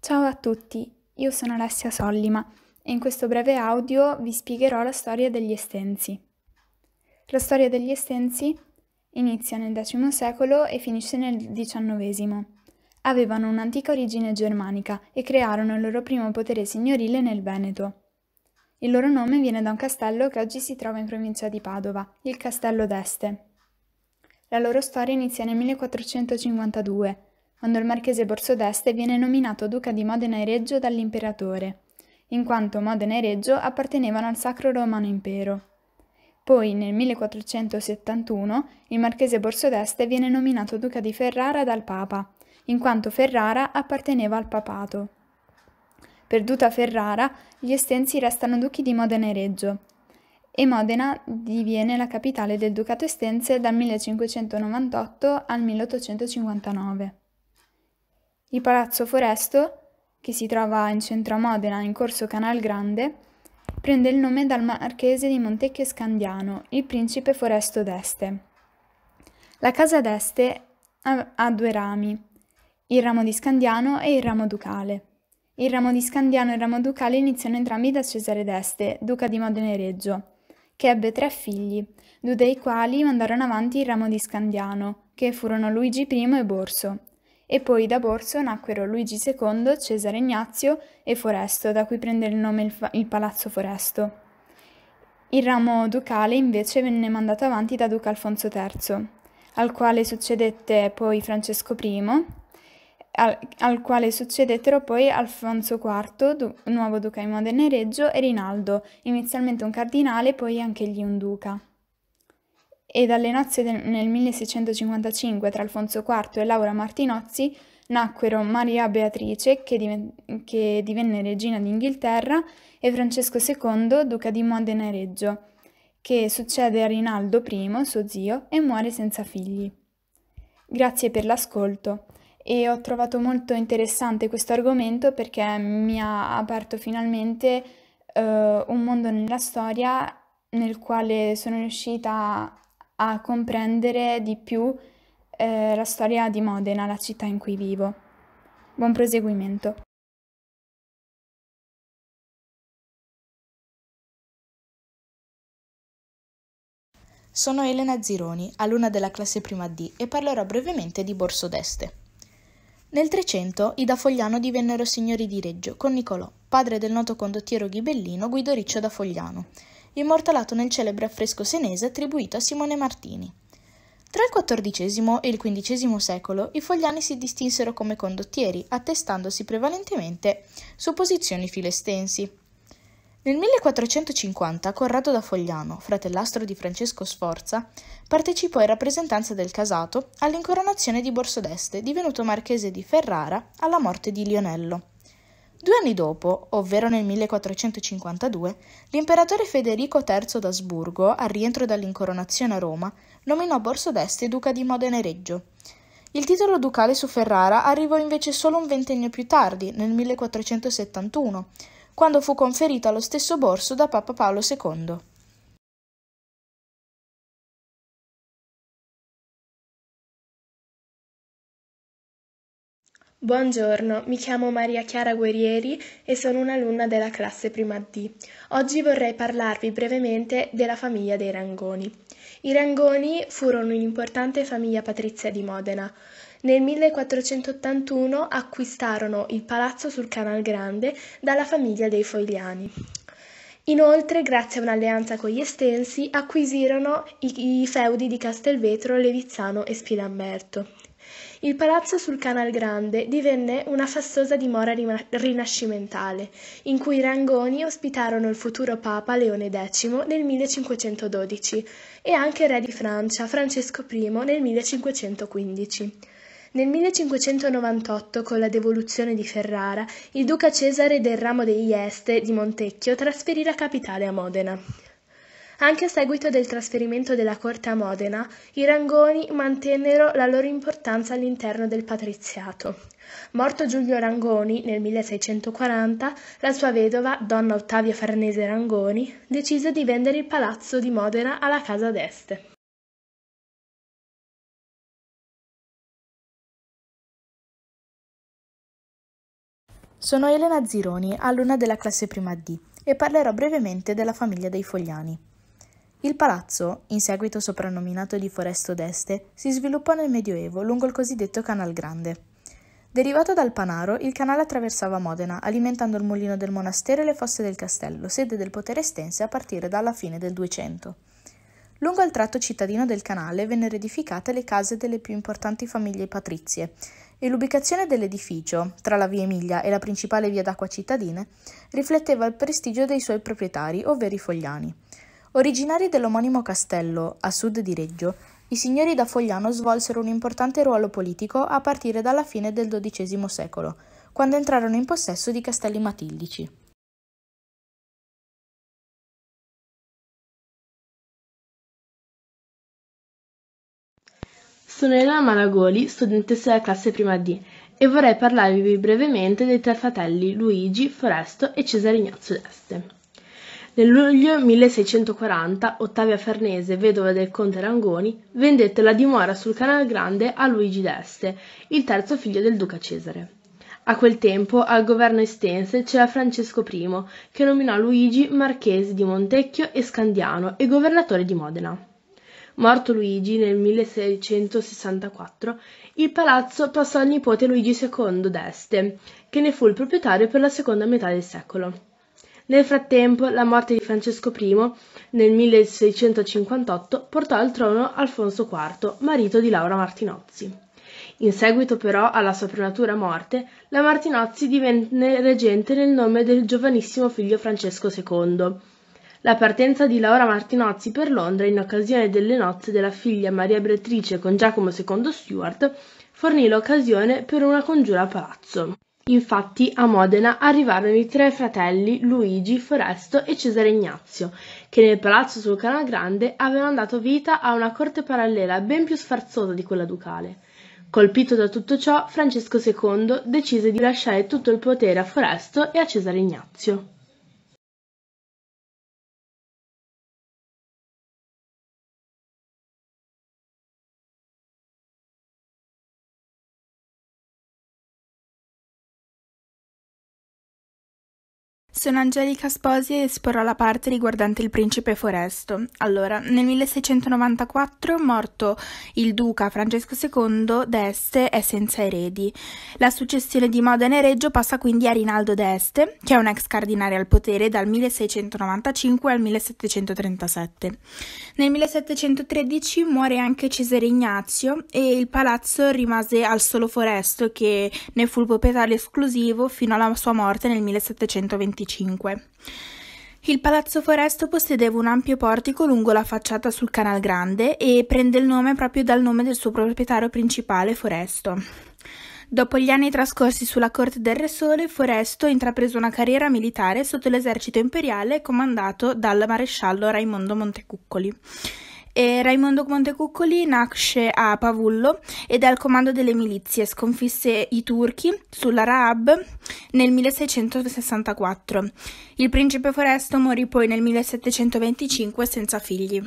Ciao a tutti, io sono Alessia Sollima e in questo breve audio vi spiegherò la storia degli Estensi. La storia degli Estensi inizia nel X secolo e finisce nel XIX. Avevano un'antica origine germanica e crearono il loro primo potere signorile nel Veneto. Il loro nome viene da un castello che oggi si trova in provincia di Padova, il Castello d'Este. La loro storia inizia nel 1452 quando il marchese Borsodeste viene nominato duca di Modena e Reggio dall'imperatore, in quanto Modena e Reggio appartenevano al Sacro Romano Impero. Poi, nel 1471, il marchese Borsodeste viene nominato duca di Ferrara dal Papa, in quanto Ferrara apparteneva al papato. Perduta Ferrara, gli estensi restano duchi di Modena e Reggio, e Modena diviene la capitale del Ducato Estense dal 1598 al 1859. Il Palazzo Foresto, che si trova in centro a Modena, in corso Canal Grande, prende il nome dal marchese di Montecchio Scandiano, il principe Foresto d'Este. La casa d'Este ha due rami, il ramo di Scandiano e il ramo ducale. Il ramo di Scandiano e il ramo ducale iniziano entrambi da Cesare d'Este, duca di Modena e Reggio, che ebbe tre figli, due dei quali mandarono avanti il ramo di Scandiano, che furono Luigi I e Borso, e poi da Borso nacquero Luigi II, Cesare Ignazio e Foresto, da cui prende il nome il, fa- il Palazzo Foresto. Il ramo ducale invece venne mandato avanti da Duca Alfonso III, al quale succedette poi Francesco I, al, al quale succedettero poi Alfonso IV, du- nuovo duca di Modena e Reggio, e Rinaldo, inizialmente un cardinale, poi anch'egli un duca e dalle nozze del, nel 1655 tra Alfonso IV e Laura Martinozzi nacquero Maria Beatrice, che, diven- che divenne regina d'Inghilterra, e Francesco II, duca di Modena e Reggio, che succede a Rinaldo I, suo zio, e muore senza figli. Grazie per l'ascolto e ho trovato molto interessante questo argomento perché mi ha aperto finalmente uh, un mondo nella storia nel quale sono riuscita a a comprendere di più eh, la storia di Modena, la città in cui vivo. Buon proseguimento. Sono Elena Zironi, alunna della classe prima D e parlerò brevemente di Borso d'Este. Nel 300 i da Fogliano divennero signori di Reggio con Nicolò, padre del noto condottiero ghibellino Guido Riccio da Fogliano, immortalato nel celebre affresco senese attribuito a Simone Martini. Tra il XIV e il XV secolo i fogliani si distinsero come condottieri, attestandosi prevalentemente su posizioni filestensi. Nel 1450 Corrado da Fogliano, fratellastro di Francesco Sforza, partecipò in rappresentanza del casato all'incoronazione di Borsodeste, divenuto marchese di Ferrara alla morte di Lionello. Due anni dopo, ovvero nel 1452, l'imperatore Federico III d'Asburgo, al rientro dall'incoronazione a Roma, nominò Borso d'Este duca di Modena e Reggio. Il titolo ducale su Ferrara arrivò invece solo un ventennio più tardi, nel 1471, quando fu conferito allo stesso Borso da Papa Paolo II. Buongiorno, mi chiamo Maria Chiara Guerrieri e sono un'alunna della classe prima D. Oggi vorrei parlarvi brevemente della famiglia dei Rangoni. I Rangoni furono un'importante famiglia patrizia di Modena. Nel 1481 acquistarono il palazzo sul Canal Grande dalla famiglia dei Fogliani. Inoltre, grazie a un'alleanza con gli Estensi, acquisirono i, i feudi di Castelvetro, Levizzano e Spilamberto. Il palazzo sul Canal Grande divenne una fastosa dimora rinascimentale, in cui i Rangoni ospitarono il futuro papa Leone X nel 1512 e anche il re di Francia Francesco I nel 1515. Nel 1598, con la devoluzione di Ferrara, il duca Cesare del ramo degli Este di Montecchio trasferì la capitale a Modena. Anche a seguito del trasferimento della corte a Modena, i Rangoni mantennero la loro importanza all'interno del patriziato. Morto Giulio Rangoni nel 1640, la sua vedova, donna Ottavia Farnese Rangoni, decise di vendere il palazzo di Modena alla Casa d'Este. Sono Elena Zironi, alunna della classe prima D, e parlerò brevemente della famiglia dei Fogliani. Il palazzo, in seguito soprannominato di Foresto d'Este, si sviluppò nel Medioevo lungo il cosiddetto Canal Grande. Derivato dal Panaro, il canale attraversava Modena, alimentando il mulino del monastero e le fosse del castello, sede del potere estense a partire dalla fine del 200. Lungo il tratto cittadino del canale vennero edificate le case delle più importanti famiglie patrizie, e l'ubicazione dell'edificio, tra la via Emilia e la principale via d'acqua cittadine, rifletteva il prestigio dei suoi proprietari, ovvero i fogliani. Originari dell'omonimo castello, a sud di Reggio, i signori da Fogliano svolsero un importante ruolo politico a partire dalla fine del XII secolo, quando entrarono in possesso di castelli matildici. Sono Elena Malagoli, studentessa della classe prima D, e vorrei parlarvi brevemente dei tre fratelli Luigi, Foresto e Cesare Ignazio d'Este. Nel luglio 1640 Ottavia Farnese, vedova del conte Rangoni, vendette la dimora sul Canal Grande a Luigi d'Este, il terzo figlio del duca Cesare. A quel tempo al governo estense c'era Francesco I, che nominò Luigi marchese di Montecchio e Scandiano e governatore di Modena. Morto Luigi nel 1664, il palazzo passò al nipote Luigi II d'Este, che ne fu il proprietario per la seconda metà del secolo. Nel frattempo, la morte di Francesco I nel 1658 portò al trono Alfonso IV, marito di Laura Martinozzi. In seguito però alla sua prematura morte, la Martinozzi divenne reggente nel nome del giovanissimo figlio Francesco II. La partenza di Laura Martinozzi per Londra in occasione delle nozze della figlia Maria Beatrice con Giacomo II Stuart fornì l'occasione per una congiura a palazzo. Infatti a Modena arrivarono i tre fratelli Luigi, Foresto e Cesare Ignazio, che nel palazzo sul Canal Grande avevano dato vita a una corte parallela ben più sfarzosa di quella ducale. Colpito da tutto ciò, Francesco II decise di lasciare tutto il potere a Foresto e a Cesare Ignazio. Sono Angelica Sposi e esporrò la parte riguardante il principe Foresto. Allora, nel 1694, morto il duca Francesco II d'Este, è senza eredi. La successione di Modena e Reggio passa quindi a Rinaldo d'Este, che è un ex cardinale al potere dal 1695 al 1737. Nel 1713 muore anche Cesare Ignazio e il palazzo rimase al solo Foresto, che ne fu il proprietario esclusivo fino alla sua morte nel 1725. 1925. Il Palazzo Foresto possedeva un ampio portico lungo la facciata sul Canal Grande e prende il nome proprio dal nome del suo proprietario principale, Foresto. Dopo gli anni trascorsi sulla corte del Re Sole, Foresto intraprese una carriera militare sotto l'esercito imperiale comandato dal maresciallo Raimondo Montecuccoli. E Raimondo Montecuccoli nasce a Pavullo ed è al comando delle milizie, sconfisse i turchi sulla Raab nel 1664. Il principe Foresto morì poi nel 1725 senza figli.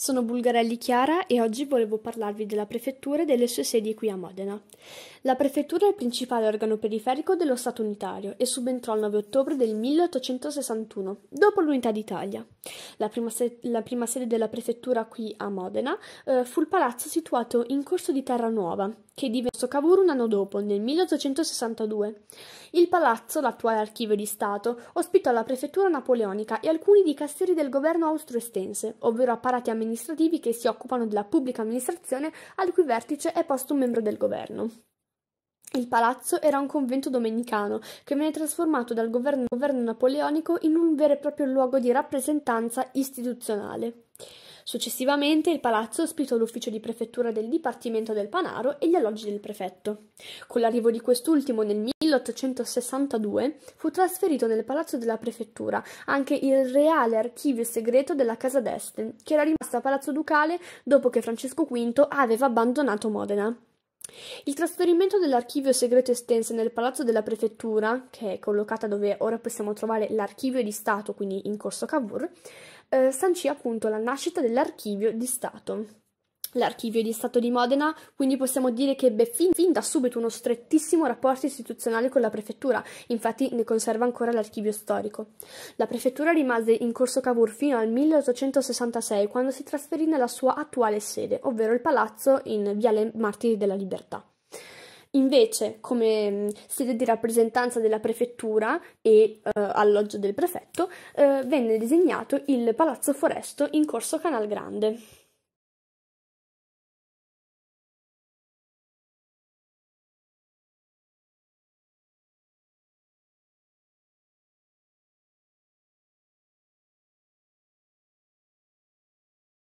Sono Bulgarelli Chiara e oggi volevo parlarvi della prefettura e delle sue sedi qui a Modena. La prefettura è il principale organo periferico dello Stato unitario e subentrò il 9 ottobre del 1861, dopo l'unità d'Italia. La prima, se- la prima sede della prefettura qui a Modena eh, fu il palazzo situato in corso di Terra Nuova, che divenne Cavour un anno dopo, nel 1862. Il palazzo, l'attuale archivio di Stato, ospitò la prefettura napoleonica e alcuni dicasteri del governo austro-estense, ovvero apparati amministrativi che si occupano della pubblica amministrazione al cui vertice è posto un membro del governo. Il palazzo era un convento domenicano che venne trasformato dal governo, governo napoleonico in un vero e proprio luogo di rappresentanza istituzionale. Successivamente il palazzo ospitò l'ufficio di prefettura del Dipartimento del Panaro e gli alloggi del prefetto. Con l'arrivo di quest'ultimo nel 1862 fu trasferito nel palazzo della prefettura anche il reale archivio segreto della Casa d'Este, che era rimasto a Palazzo Ducale dopo che Francesco V aveva abbandonato Modena. Il trasferimento dell'archivio segreto estense nel palazzo della prefettura, che è collocata dove ora possiamo trovare l'archivio di Stato, quindi in corso Cavour, eh, sancì appunto la nascita dell'archivio di Stato. L'archivio di Stato di Modena, quindi possiamo dire che ebbe fin, fin, da subito uno strettissimo rapporto istituzionale con la prefettura, infatti ne conserva ancora l'archivio storico. La prefettura rimase in Corso Cavour fino al 1866, quando si trasferì nella sua attuale sede, ovvero il palazzo in Viale Martiri della Libertà. Invece, come mm, sede di rappresentanza della prefettura e eh, alloggio del prefetto, eh, venne disegnato il Palazzo Foresto in corso Canal Grande.